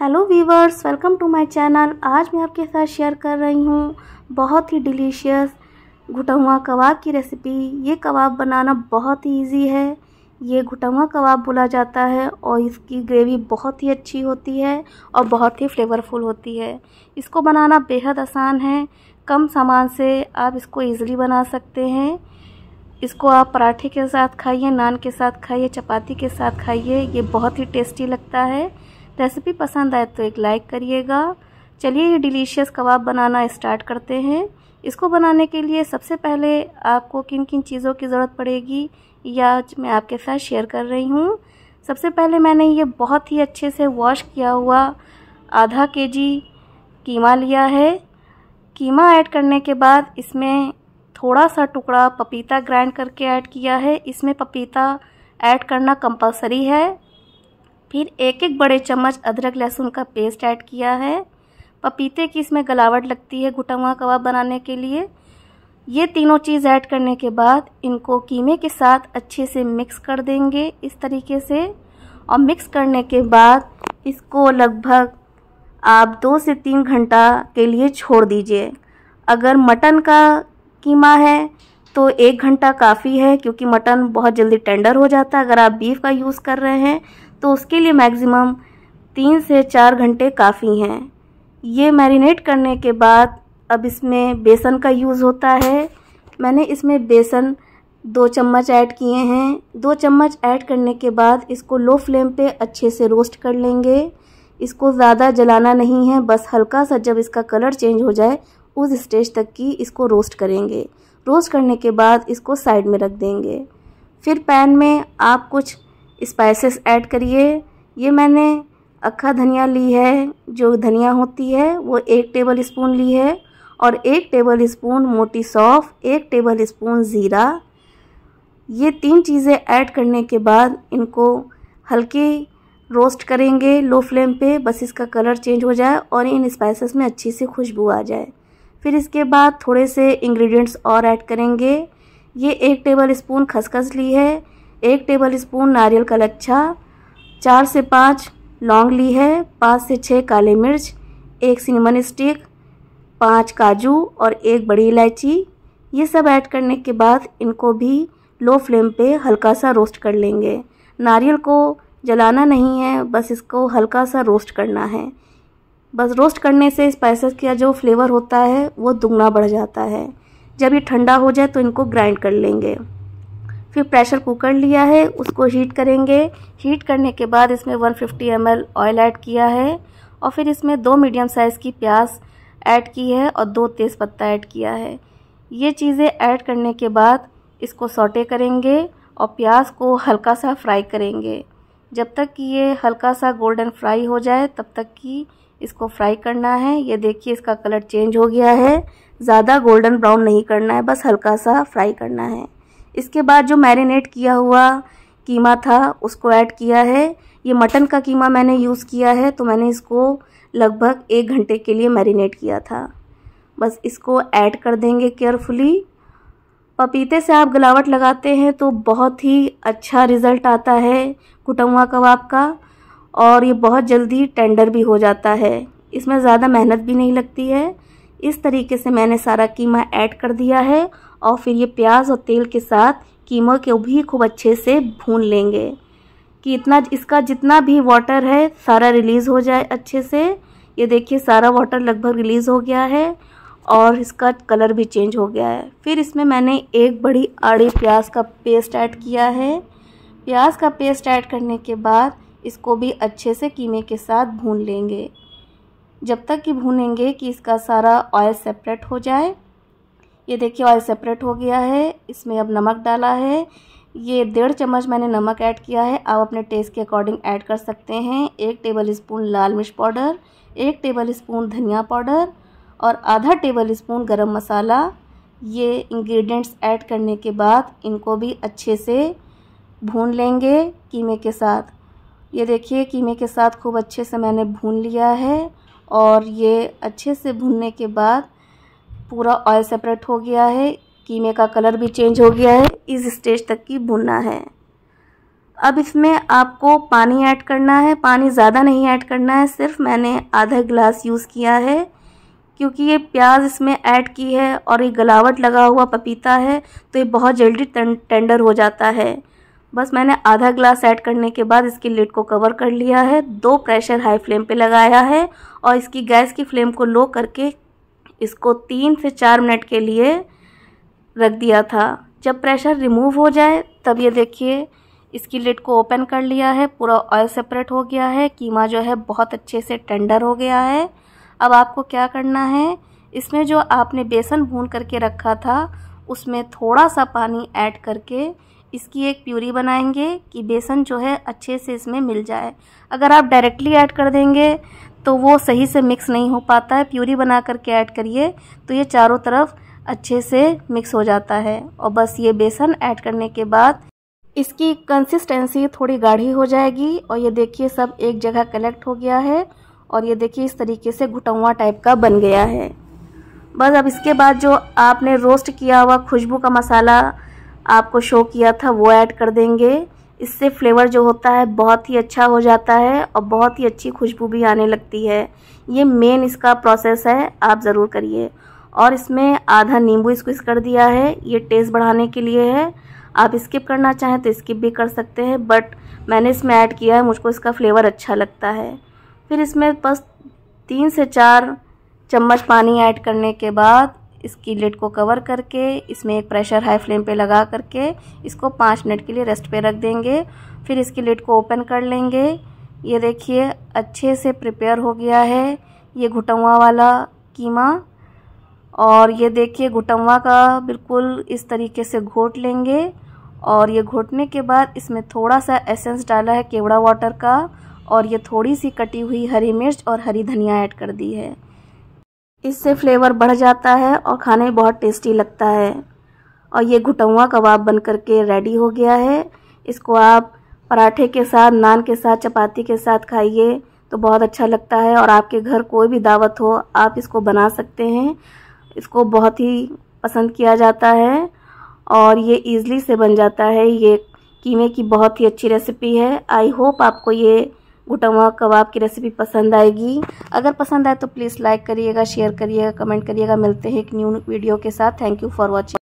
hello viewers welcome to my channel आज मैं आपके साथ शेयर कर रही हूँ बहुत ही डिलीशियस घुटवा कबाब की रेसिपी ये कबाब बनाना बहुत ही ईजी है ये घुटवा कबाब बोला जाता है और इसकी ग्रेवी बहुत ही अच्छी होती है और बहुत ही फ्लेवरफुल होती है इसको बनाना बेहद आसान है कम सामान से आप इसको ईज़िली बना सकते हैं इसको आप पराठे के साथ खाइए नान के साथ खाइए चपाती के साथ खाइए ये बहुत ही टेस्टी लगता है रेसिपी पसंद आए तो एक लाइक करिएगा चलिए ये डिलीशियस कबाब बनाना स्टार्ट करते हैं इसको बनाने के लिए सबसे पहले आपको किन किन चीज़ों की ज़रूरत पड़ेगी या मैं आपके साथ शेयर कर रही हूँ सबसे पहले मैंने ये बहुत ही अच्छे से वॉश किया हुआ आधा के जी कीमा लिया है कीमा ऐड करने के बाद इसमें थोड़ा सा टुकड़ा पपीता ग्राइंड करके ऐड किया है इसमें पपीता ऐड करना कंपलसरी है फिर एक एक बड़े चम्मच अदरक लहसुन का पेस्ट ऐड किया है पपीते की इसमें गलावट लगती है घुटा हुआ कबाब बनाने के लिए ये तीनों चीज़ ऐड करने के बाद इनको कीमे के साथ अच्छे से मिक्स कर देंगे इस तरीके से और मिक्स करने के बाद इसको लगभग आप दो से तीन घंटा के लिए छोड़ दीजिए अगर मटन का कीमा है तो एक घंटा काफ़ी है क्योंकि मटन बहुत जल्दी टेंडर हो जाता है अगर आप बीफ का यूज़ कर रहे हैं तो उसके लिए मैक्सिमम तीन से चार घंटे काफ़ी हैं ये मैरिनेट करने के बाद अब इसमें बेसन का यूज़ होता है मैंने इसमें बेसन दो चम्मच ऐड किए हैं दो चम्मच ऐड करने के बाद इसको लो फ्लेम पे अच्छे से रोस्ट कर लेंगे इसको ज़्यादा जलाना नहीं है बस हल्का सा जब इसका कलर चेंज हो जाए उस स्टेज तक की इसको रोस्ट करेंगे रोस्ट करने के बाद इसको साइड में रख देंगे फिर पैन में आप कुछ स्पाइसेस ऐड करिए ये मैंने अक्खा धनिया ली है जो धनिया होती है वो एक टेबल स्पून ली है और एक टेबल स्पून मोटी सौफ एक टेबल स्पून ज़ीरा ये तीन चीज़ें ऐड करने के बाद इनको हल्के रोस्ट करेंगे लो फ्लेम पे बस इसका कलर चेंज हो जाए और इन स्पाइसेस में अच्छी सी खुशबू आ जाए फिर इसके बाद थोड़े से इंग्रेडिएंट्स और ऐड करेंगे ये एक टेबल स्पून खसखस ली है एक टेबल स्पून नारियल का लच्छा चार से पाँच लौंग ली है पाँच से छः काले मिर्च एक सिनेमन स्टिक पाँच काजू और एक बड़ी इलायची ये सब ऐड करने के बाद इनको भी लो फ्लेम पे हल्का सा रोस्ट कर लेंगे नारियल को जलाना नहीं है बस इसको हल्का सा रोस्ट करना है बस रोस्ट करने से स्पाइसेस का जो फ्लेवर होता है वो दुगना बढ़ जाता है जब ये ठंडा हो जाए तो इनको ग्राइंड कर लेंगे फिर प्रेशर कुकर लिया है उसको हीट करेंगे हीट करने के बाद इसमें 150 फिफ्टी ऑयल ऐड किया है और फिर इसमें दो मीडियम साइज़ की प्याज ऐड की है और दो तेज़पत्ता ऐड किया है ये चीज़ें ऐड करने के बाद इसको सौटे करेंगे और प्याज को हल्का सा फ्राई करेंगे जब तक कि ये हल्का सा गोल्डन फ्राई हो जाए तब तक कि इसको फ्राई करना है ये देखिए इसका कलर चेंज हो गया है ज़्यादा गोल्डन ब्राउन नहीं करना है बस हल्का सा फ्राई करना है इसके बाद जो मैरिनेट किया हुआ कीमा था उसको ऐड किया है ये मटन का कीमा मैंने यूज़ किया है तो मैंने इसको लगभग एक घंटे के लिए मैरिनेट किया था बस इसको ऐड कर देंगे केयरफुली पपीते से आप गलावट लगाते हैं तो बहुत ही अच्छा रिज़ल्ट आता है कुटुआ कबाब का और ये बहुत जल्दी टेंडर भी हो जाता है इसमें ज़्यादा मेहनत भी नहीं लगती है इस तरीके से मैंने सारा कीमा ऐड कर दिया है और फिर ये प्याज और तेल के साथ कीमा को भी खूब अच्छे से भून लेंगे कि इतना इसका जितना भी वाटर है सारा रिलीज़ हो जाए अच्छे से ये देखिए सारा वाटर लगभग रिलीज़ हो गया है और इसका कलर भी चेंज हो गया है फिर इसमें मैंने एक बड़ी आड़ी प्याज का पेस्ट ऐड किया है प्याज का पेस्ट ऐड करने के बाद इसको भी अच्छे से कीमे के साथ भून लेंगे जब तक कि भूनेंगे कि इसका सारा ऑयल सेपरेट हो जाए ये देखिए ऑयल सेपरेट हो गया है इसमें अब नमक डाला है ये डेढ़ चम्मच मैंने नमक ऐड किया है आप अपने टेस्ट के अकॉर्डिंग ऐड कर सकते हैं एक टेबल स्पून लाल मिर्च पाउडर एक टेबल स्पून धनिया पाउडर और आधा टेबल स्पून गर्म मसाला ये इंग्रेडिएंट्स ऐड करने के बाद इनको भी अच्छे से भून लेंगे कीमे के साथ ये देखिए कीमे के साथ खूब अच्छे से मैंने भून लिया है और ये अच्छे से भूनने के बाद पूरा ऑयल सेपरेट हो गया है कीमे का कलर भी चेंज हो गया है इस स्टेज तक की भुनना है अब इसमें आपको पानी ऐड करना है पानी ज़्यादा नहीं ऐड करना है सिर्फ मैंने आधा गिलास यूज़ किया है क्योंकि ये प्याज इसमें ऐड की है और ये गलावट लगा हुआ पपीता है तो ये बहुत जल्दी टेंडर हो जाता है बस मैंने आधा गिलास ऐड करने के बाद इसकी लिड को कवर कर लिया है दो प्रेशर हाई फ्लेम पे लगाया है और इसकी गैस की फ्लेम को लो करके इसको तीन से चार मिनट के लिए रख दिया था जब प्रेशर रिमूव हो जाए तब ये देखिए इसकी लिड को ओपन कर लिया है पूरा ऑयल सेपरेट हो गया है कीमा जो है बहुत अच्छे से टेंडर हो गया है अब आपको क्या करना है इसमें जो आपने बेसन भून करके रखा था उसमें थोड़ा सा पानी ऐड करके इसकी एक प्यूरी बनाएंगे कि बेसन जो है अच्छे से इसमें मिल जाए अगर आप डायरेक्टली ऐड कर देंगे तो वो सही से मिक्स नहीं हो पाता है प्यूरी बना करके ऐड करिए तो ये चारों तरफ अच्छे से मिक्स हो जाता है और बस ये बेसन ऐड करने के बाद इसकी कंसिस्टेंसी थोड़ी गाढ़ी हो जाएगी और ये देखिए सब एक जगह कलेक्ट हो गया है और ये देखिए इस तरीके से घुटौवा टाइप का बन गया है बस अब इसके बाद जो आपने रोस्ट किया हुआ खुशबू का मसाला आपको शो किया था वो ऐड कर देंगे इससे फ्लेवर जो होता है बहुत ही अच्छा हो जाता है और बहुत ही अच्छी खुशबू भी आने लगती है ये मेन इसका प्रोसेस है आप ज़रूर करिए और इसमें आधा नींबू स्क्विज कर दिया है ये टेस्ट बढ़ाने के लिए है आप स्किप करना चाहें तो स्किप भी कर सकते हैं बट मैंने इसमें ऐड किया है मुझको इसका फ्लेवर अच्छा लगता है फिर इसमें बस तीन से चार चम्मच पानी ऐड करने के बाद इसकी लिड को कवर करके इसमें एक प्रेशर हाई फ्लेम पे लगा करके इसको पाँच मिनट के लिए रेस्ट पे रख देंगे फिर इसकी लिड को ओपन कर लेंगे ये देखिए अच्छे से प्रिपेयर हो गया है ये घुटवा वाला कीमा और ये देखिए घुटवा का बिल्कुल इस तरीके से घोट लेंगे और ये घोटने के बाद इसमें थोड़ा सा एसेंस डाला है केवड़ा वाटर का और ये थोड़ी सी कटी हुई हरी मिर्च और हरी धनिया ऐड कर दी है इससे फ्लेवर बढ़ जाता है और खाने में बहुत टेस्टी लगता है और ये घुटवा कबाब बन करके रेडी हो गया है इसको आप पराठे के साथ नान के साथ चपाती के साथ खाइए तो बहुत अच्छा लगता है और आपके घर कोई भी दावत हो आप इसको बना सकते हैं इसको बहुत ही पसंद किया जाता है और ये ईज़िली से बन जाता है ये कीमे की बहुत ही अच्छी रेसिपी है आई होप आपको ये घुटा हुआ कबाब की रेसिपी पसंद आएगी अगर पसंद आए तो प्लीज़ लाइक करिएगा शेयर करिएगा कमेंट करिएगा मिलते हैं एक न्यू वीडियो के साथ थैंक यू फॉर वॉचिंग